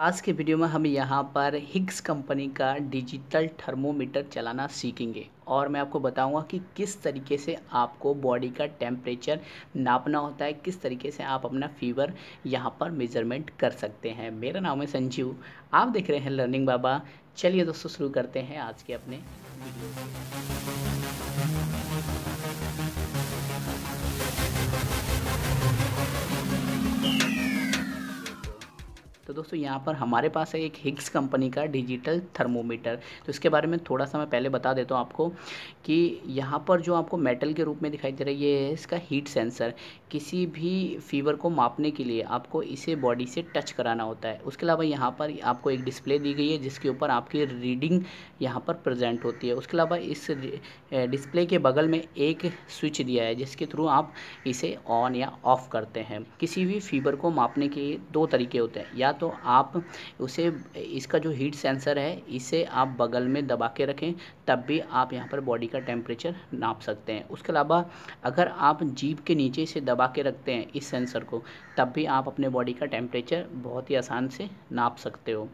आज के वीडियो में हम यहाँ पर हिग्स कंपनी का डिजिटल थर्मोमीटर चलाना सीखेंगे और मैं आपको बताऊंगा कि किस तरीके से आपको बॉडी का टेम्परेचर नापना होता है किस तरीके से आप अपना फीवर यहाँ पर मेजरमेंट कर सकते हैं मेरा नाम है संजीव आप देख रहे हैं लर्निंग बाबा चलिए दोस्तों शुरू करते हैं आज के अपने वीडियो दोस्तों यहाँ पर हमारे पास है एक हिग्स कंपनी का डिजिटल थर्मोमीटर तो इसके बारे में थोड़ा सा मैं पहले बता देता हूँ आपको कि यहाँ पर जो आपको मेटल के रूप में दिखाई दे रहा है ये है इसका हीट सेंसर किसी भी फीवर को मापने के लिए आपको इसे बॉडी से टच कराना होता है उसके अलावा यहाँ पर आपको एक डिस्प्ले दी गई है जिसके ऊपर आपकी रीडिंग यहाँ पर प्रजेंट होती है उसके अलावा इस डिस्प्ले के बगल में एक स्विच दिया है जिसके थ्रू आप इसे ऑन या ऑफ़ करते हैं किसी भी फीवर को मापने के दो तरीके होते हैं या तो तो आप उसे इसका जो हीट सेंसर है इसे आप बगल में दबा के रखें तब भी आप यहाँ पर बॉडी का टेम्परेचर नाप सकते हैं उसके अलावा अगर आप जीप के नीचे से दबा के रखते हैं इस सेंसर को तब भी आप अपने बॉडी का टेम्परेचर बहुत ही आसान से नाप सकते हो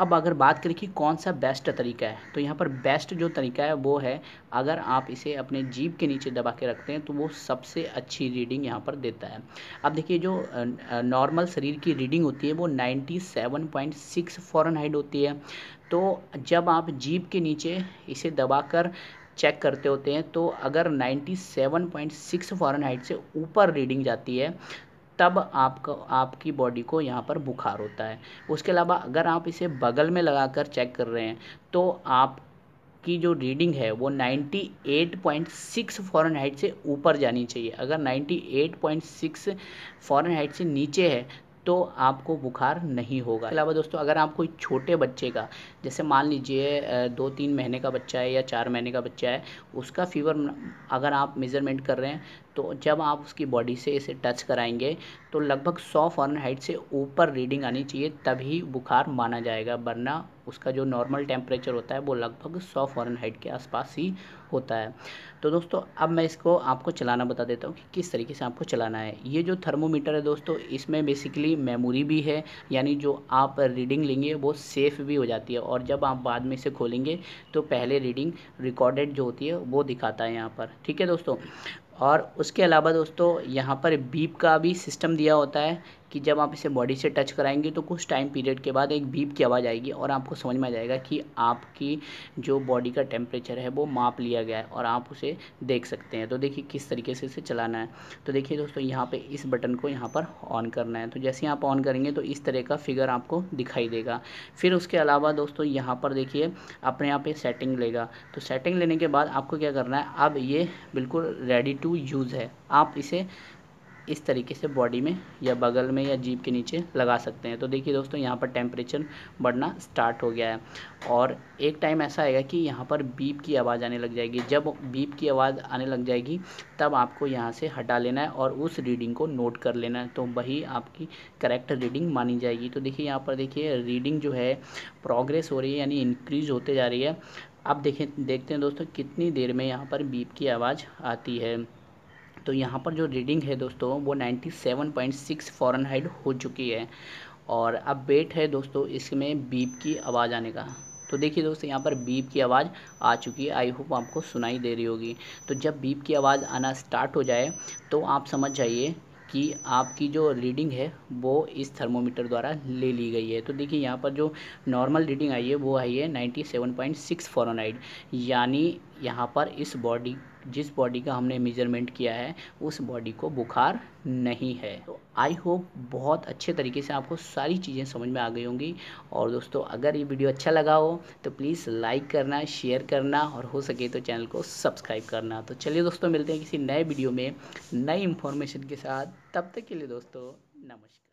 अब अगर बात करें कि कौन सा बेस्ट तरीका है तो यहाँ पर बेस्ट जो तरीका है वो है अगर आप इसे अपने जीप के नीचे दबा के रखते हैं तो वो सबसे अच्छी रीडिंग यहाँ पर देता है अब देखिए जो नॉर्मल शरीर की रीडिंग होती है वो 97.6 हाइट होती है तो जब आप जीप के नीचे इसे दबाकर चेक करते होते हैं तो अगर 97.6 हाइट से ऊपर रीडिंग जाती है तब आपको आपकी बॉडी को यहाँ पर बुखार होता है उसके अलावा अगर आप इसे बगल में लगाकर चेक कर रहे हैं तो आप की जो रीडिंग है वो 98.6 पॉइंट से ऊपर जानी चाहिए अगर 98.6 पॉइंट से नीचे है तो आपको बुखार नहीं होगा इसके अलावा दोस्तों अगर आप कोई छोटे बच्चे का जैसे मान लीजिए दो तीन महीने का बच्चा है या चार महीने का बच्चा है उसका फीवर अगर आप मेज़रमेंट कर रहे हैं तो जब आप उसकी बॉडी से इसे टच कराएंगे तो लगभग 100 हाइट से ऊपर रीडिंग आनी चाहिए तभी बुखार माना जाएगा वरना उसका जो नॉर्मल टेम्परेचर होता है वो लगभग 100 हाइट के आसपास ही होता है तो दोस्तों अब मैं इसको आपको चलाना बता देता हूँ कि किस तरीके से आपको चलाना है ये जो थर्मोमीटर है दोस्तों इसमें बेसिकली मेमोरी भी है यानी जो आप रीडिंग लेंगे वो सेफ़ भी हो जाती है और जब आप बाद में इसे खोलेंगे तो पहले रीडिंग रिकॉर्डेड जो होती है वो दिखाता है यहाँ पर ठीक है दोस्तों और उसके अलावा दोस्तों यहाँ पर बीप का भी सिस्टम दिया होता है कि जब आप इसे बॉडी से टच कराएंगे तो कुछ टाइम पीरियड के बाद एक बीप की आवाज़ आएगी और आपको समझ में आ जाएगा कि आपकी जो बॉडी का टेम्परेचर है वो माप लिया गया है और आप उसे देख सकते हैं तो देखिए किस तरीके से इसे चलाना है तो देखिए दोस्तों यहाँ पर इस बटन को यहाँ पर ऑन करना है तो जैसे आप ऑन करेंगे तो इस तरह का फिगर आपको दिखाई देगा फिर उसके अलावा दोस्तों यहाँ पर देखिए अपने आप ये सेटिंग लेगा तो सेटिंग लेने के बाद आपको क्या करना है अब ये बिल्कुल रेडी टू यूज़ है आप इसे इस तरीके से बॉडी में या बगल में या जीप के नीचे लगा सकते हैं तो देखिए दोस्तों यहाँ पर टेम्परेचर बढ़ना स्टार्ट हो गया है और एक टाइम ऐसा आएगा कि यहाँ पर बीप की आवाज़ आने लग जाएगी जब बीप की आवाज़ आने लग जाएगी तब आपको यहाँ से हटा लेना है और उस रीडिंग को नोट कर लेना है तो वही आपकी करेक्ट रीडिंग मानी जाएगी तो देखिए यहाँ पर देखिए रीडिंग जो है प्रोग्रेस हो रही है यानी इंक्रीज़ होते जा रही है आप देखें देखते हैं दोस्तों कितनी देर में यहाँ पर बीप की आवाज़ आती है तो यहाँ पर जो रीडिंग है दोस्तों वो 97.6 फ़ॉरनहाइट हो चुकी है और अब वेट है दोस्तों इसमें बीप की आवाज़ आने का तो देखिए दोस्तों यहाँ पर बीप की आवाज़ आ चुकी है आई होप आपको सुनाई दे रही होगी तो जब बीप की आवाज़ आना स्टार्ट हो जाए तो आप समझ जाइए कि आपकी जो रीडिंग है वो इस थर्मोमीटर द्वारा ले ली गई है तो देखिए यहाँ पर जो नॉर्मल रीडिंग आई है वो आई है 97.6 सेवन पॉइंट सिक्स यानी यहाँ पर इस बॉडी जिस बॉडी का हमने मेजरमेंट किया है उस बॉडी को बुखार नहीं है तो आई होप बहुत अच्छे तरीके से आपको सारी चीज़ें समझ में आ गई होंगी और दोस्तों अगर ये वीडियो अच्छा लगा हो तो प्लीज़ लाइक करना शेयर करना और हो सके तो चैनल को सब्सक्राइब करना तो चलिए दोस्तों मिलते हैं किसी नए वीडियो में नई इन्फॉर्मेशन के साथ तब तक के लिए दोस्तों नमस्कार